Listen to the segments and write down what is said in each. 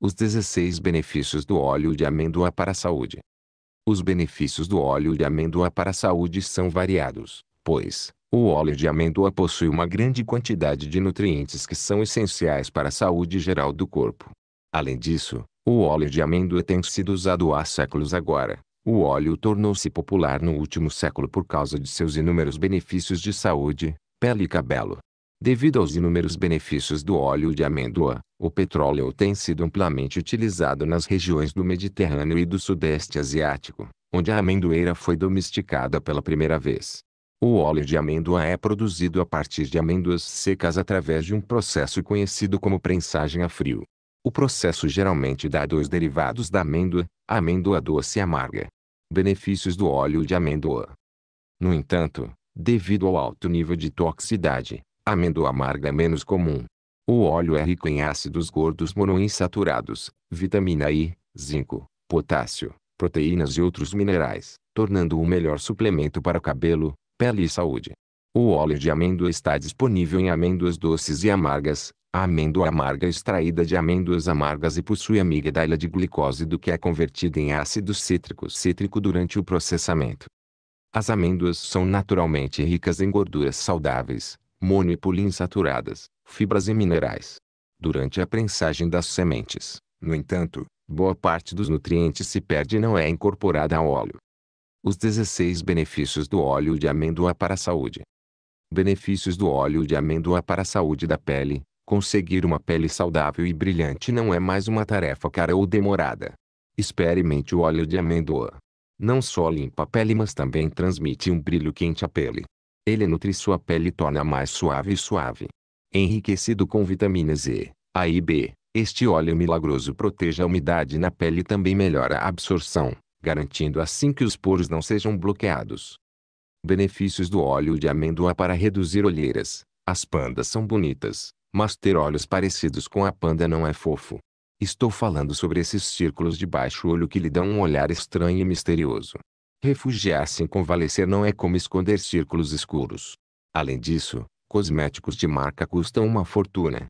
Os 16 benefícios do óleo de amêndoa para a saúde. Os benefícios do óleo de amêndoa para a saúde são variados, pois, o óleo de amêndoa possui uma grande quantidade de nutrientes que são essenciais para a saúde geral do corpo. Além disso, o óleo de amêndoa tem sido usado há séculos agora. O óleo tornou-se popular no último século por causa de seus inúmeros benefícios de saúde, pele e cabelo. Devido aos inúmeros benefícios do óleo de amêndoa, o petróleo tem sido amplamente utilizado nas regiões do Mediterrâneo e do Sudeste Asiático, onde a amendoeira foi domesticada pela primeira vez. O óleo de amêndoa é produzido a partir de amêndoas secas através de um processo conhecido como prensagem a frio. O processo geralmente dá dois derivados da amêndoa, a amêndoa doce e amarga. Benefícios do óleo de amêndoa. No entanto, devido ao alto nível de toxicidade, a amêndoa amarga é menos comum. O óleo é rico em ácidos gordos monoinsaturados, vitamina I, zinco, potássio, proteínas e outros minerais, tornando-o o melhor suplemento para cabelo, pele e saúde. O óleo de amêndoa está disponível em amêndoas doces e amargas. A amêndoa amarga é extraída de amêndoas amargas e possui amigdala de glicose do que é convertida em ácido cítrico cítrico durante o processamento. As amêndoas são naturalmente ricas em gorduras saudáveis, e saturadas, fibras e minerais. Durante a prensagem das sementes, no entanto, boa parte dos nutrientes se perde e não é incorporada ao óleo. Os 16 benefícios do óleo de amêndoa para a saúde. Benefícios do óleo de amêndoa para a saúde da pele. Conseguir uma pele saudável e brilhante não é mais uma tarefa cara ou demorada. Experimente o óleo de amêndoa. Não só limpa a pele, mas também transmite um brilho quente à pele, ele nutre sua pele e torna mais suave e suave. Enriquecido com vitaminas E, A e B, este óleo milagroso protege a umidade na pele e também melhora a absorção, garantindo assim que os poros não sejam bloqueados. Benefícios do óleo de amêndoa para reduzir olheiras. As pandas são bonitas, mas ter olhos parecidos com a panda não é fofo. Estou falando sobre esses círculos de baixo olho que lhe dão um olhar estranho e misterioso. Refugiar-se em convalescer não é como esconder círculos escuros. Além disso, cosméticos de marca custam uma fortuna.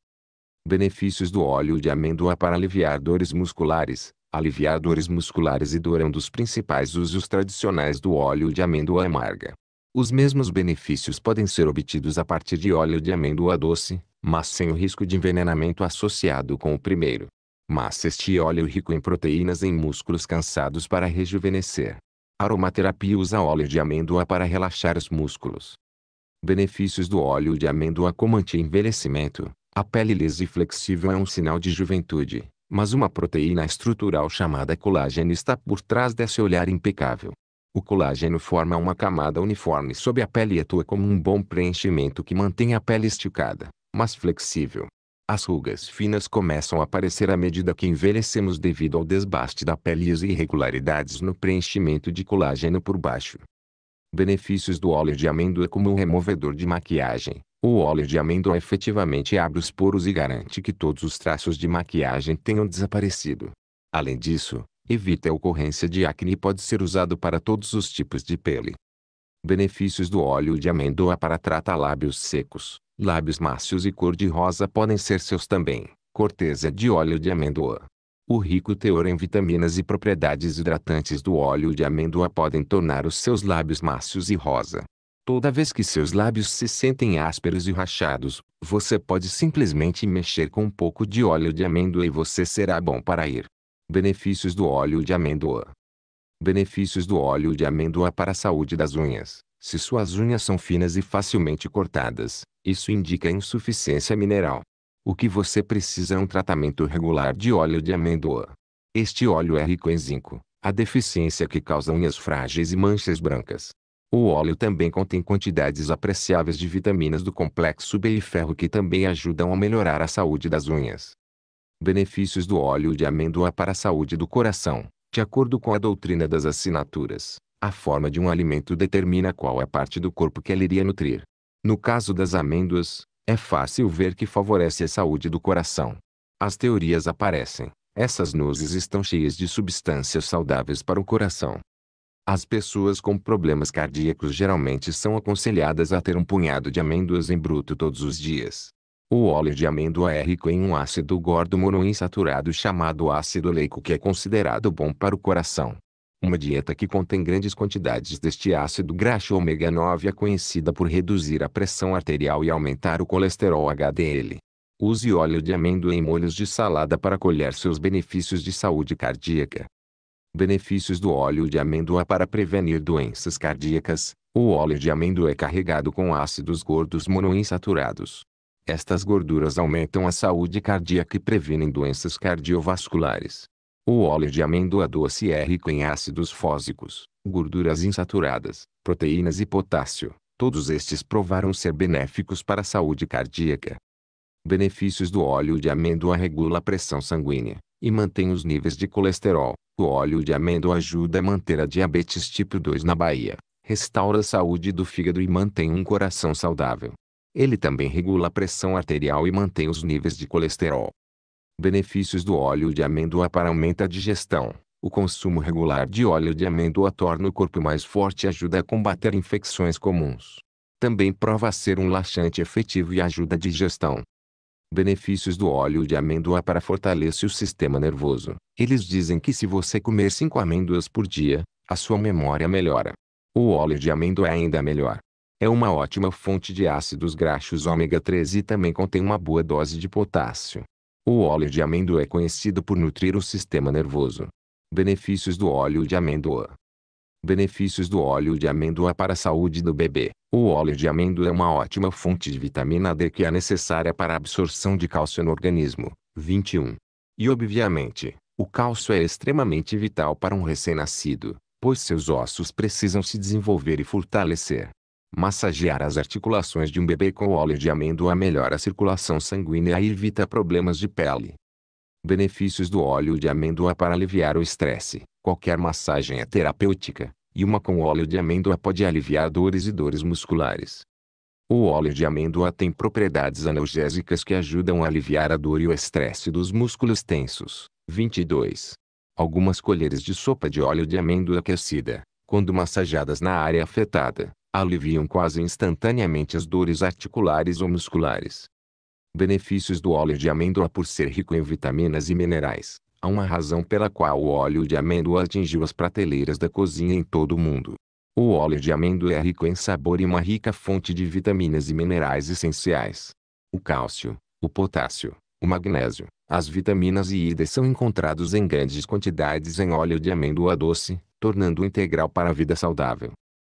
Benefícios do óleo de amêndoa para aliviar dores musculares. Aliviar dores musculares e dor é um dos principais usos tradicionais do óleo de amêndoa amarga. Os mesmos benefícios podem ser obtidos a partir de óleo de amêndoa doce, mas sem o risco de envenenamento associado com o primeiro. Mas este óleo é rico em proteínas em músculos cansados para rejuvenescer Aromaterapia usa óleo de amêndoa para relaxar os músculos. Benefícios do óleo de amêndoa como anti-envelhecimento. A pele lisa e flexível é um sinal de juventude, mas uma proteína estrutural chamada colágeno está por trás desse olhar impecável. O colágeno forma uma camada uniforme sob a pele e atua como um bom preenchimento que mantém a pele esticada, mas flexível. As rugas finas começam a aparecer à medida que envelhecemos devido ao desbaste da pele e as irregularidades no preenchimento de colágeno por baixo. Benefícios do óleo de amêndoa como um removedor de maquiagem. O óleo de amêndoa efetivamente abre os poros e garante que todos os traços de maquiagem tenham desaparecido. Além disso, evita a ocorrência de acne e pode ser usado para todos os tipos de pele. Benefícios do óleo de amêndoa para tratar lábios secos. Lábios mácios e cor-de-rosa podem ser seus também. Corteza de óleo de amêndoa. O rico teor em vitaminas e propriedades hidratantes do óleo de amêndoa podem tornar os seus lábios macios e rosa. Toda vez que seus lábios se sentem ásperos e rachados, você pode simplesmente mexer com um pouco de óleo de amêndoa e você será bom para ir. Benefícios do óleo de amêndoa. Benefícios do óleo de amêndoa para a saúde das unhas. Se suas unhas são finas e facilmente cortadas, isso indica insuficiência mineral. O que você precisa é um tratamento regular de óleo de amêndoa. Este óleo é rico em zinco, a deficiência que causa unhas frágeis e manchas brancas. O óleo também contém quantidades apreciáveis de vitaminas do complexo B e ferro que também ajudam a melhorar a saúde das unhas. Benefícios do óleo de amêndoa para a saúde do coração. De acordo com a doutrina das assinaturas, a forma de um alimento determina qual é a parte do corpo que ele iria nutrir. No caso das amêndoas, é fácil ver que favorece a saúde do coração. As teorias aparecem. Essas nozes estão cheias de substâncias saudáveis para o coração. As pessoas com problemas cardíacos geralmente são aconselhadas a ter um punhado de amêndoas em bruto todos os dias. O óleo de amêndoa é rico em um ácido gordo monoinsaturado chamado ácido leico que é considerado bom para o coração. Uma dieta que contém grandes quantidades deste ácido graxo ômega 9 é conhecida por reduzir a pressão arterial e aumentar o colesterol HDL. Use óleo de amêndoa em molhos de salada para colher seus benefícios de saúde cardíaca. Benefícios do óleo de amêndoa para prevenir doenças cardíacas. O óleo de amêndoa é carregado com ácidos gordos monoinsaturados. Estas gorduras aumentam a saúde cardíaca e previnem doenças cardiovasculares. O óleo de amêndoa doce é rico em ácidos fósicos, gorduras insaturadas, proteínas e potássio. Todos estes provaram ser benéficos para a saúde cardíaca. Benefícios do óleo de amêndoa regula a pressão sanguínea e mantém os níveis de colesterol. O óleo de amêndoa ajuda a manter a diabetes tipo 2 na Bahia, restaura a saúde do fígado e mantém um coração saudável. Ele também regula a pressão arterial e mantém os níveis de colesterol. Benefícios do óleo de amêndoa para aumenta a digestão. O consumo regular de óleo de amêndoa torna o corpo mais forte e ajuda a combater infecções comuns. Também prova ser um laxante efetivo e ajuda a digestão. Benefícios do óleo de amêndoa para fortalecer o sistema nervoso. Eles dizem que se você comer 5 amêndoas por dia, a sua memória melhora. O óleo de amêndoa é ainda melhor. É uma ótima fonte de ácidos graxos ômega 3 e também contém uma boa dose de potássio. O óleo de amêndoa é conhecido por nutrir o sistema nervoso. Benefícios do óleo de amêndoa. Benefícios do óleo de amêndoa para a saúde do bebê. O óleo de amêndoa é uma ótima fonte de vitamina D que é necessária para a absorção de cálcio no organismo. 21. E obviamente, o cálcio é extremamente vital para um recém-nascido, pois seus ossos precisam se desenvolver e fortalecer. Massagear as articulações de um bebê com óleo de amêndoa melhora a circulação sanguínea e evita problemas de pele. Benefícios do óleo de amêndoa para aliviar o estresse. Qualquer massagem é terapêutica, e uma com óleo de amêndoa pode aliviar dores e dores musculares. O óleo de amêndoa tem propriedades analgésicas que ajudam a aliviar a dor e o estresse dos músculos tensos. 22. Algumas colheres de sopa de óleo de amêndoa aquecida, quando massageadas na área afetada, aliviam quase instantaneamente as dores articulares ou musculares. Benefícios do óleo de amêndoa por ser rico em vitaminas e minerais. Há uma razão pela qual o óleo de amêndoa atingiu as prateleiras da cozinha em todo o mundo. O óleo de amêndoa é rico em sabor e uma rica fonte de vitaminas e minerais essenciais. O cálcio, o potássio, o magnésio, as vitaminas e idas são encontrados em grandes quantidades em óleo de amêndoa doce, tornando-o integral para a vida saudável.